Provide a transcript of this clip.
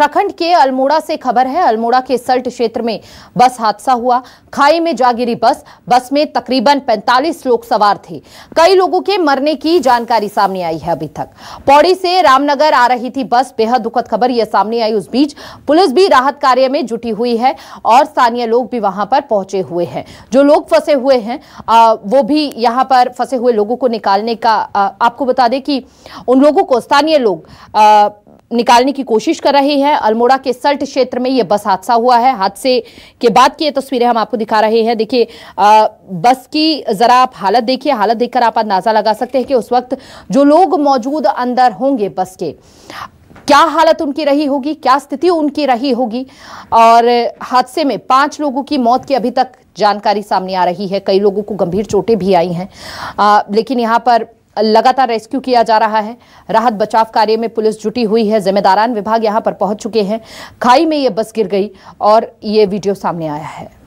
उत्तराखंड के अल्मोड़ा से खबर है अल्मोड़ा के सल्ट क्षेत्र में बस हादसा हुआ खाई में जा गिरी बस बस में तकरीबन 45 लोग सवार थे कई लोगों के मरने की जानकारी सामने आई है अभी तक पौड़ी से रामनगर आ रही थी बस बेहद दुखद खबर यह सामने आई उस बीच पुलिस भी राहत कार्य में जुटी हुई है और स्थानीय लोग भी वहां पर पहुंचे हुए हैं जो लोग फंसे हुए हैं वो भी यहाँ पर फंसे हुए लोगों को निकालने का आपको बता दें कि उन लोगों को स्थानीय लोग निकालने की कोशिश कर रहे हैं अल्मोड़ा के सल्ट क्षेत्र में यह बस हादसा हुआ है हादसे के बाद की ये तस्वीरें हम आपको दिखा रहे हैं देखिए बस की ज़रा आप हालत देखिए हालत देखकर आप अंदाज़ा लगा सकते हैं कि उस वक्त जो लोग मौजूद अंदर होंगे बस के क्या हालत उनकी रही होगी क्या स्थिति उनकी रही होगी और हादसे में पांच लोगों की मौत की अभी तक जानकारी सामने आ रही है कई लोगों को गंभीर चोटें भी आई हैं लेकिन यहाँ पर लगातार रेस्क्यू किया जा रहा है राहत बचाव कार्य में पुलिस जुटी हुई है जिम्मेदारान विभाग यहां पर पहुंच चुके हैं खाई में ये बस गिर गई और ये वीडियो सामने आया है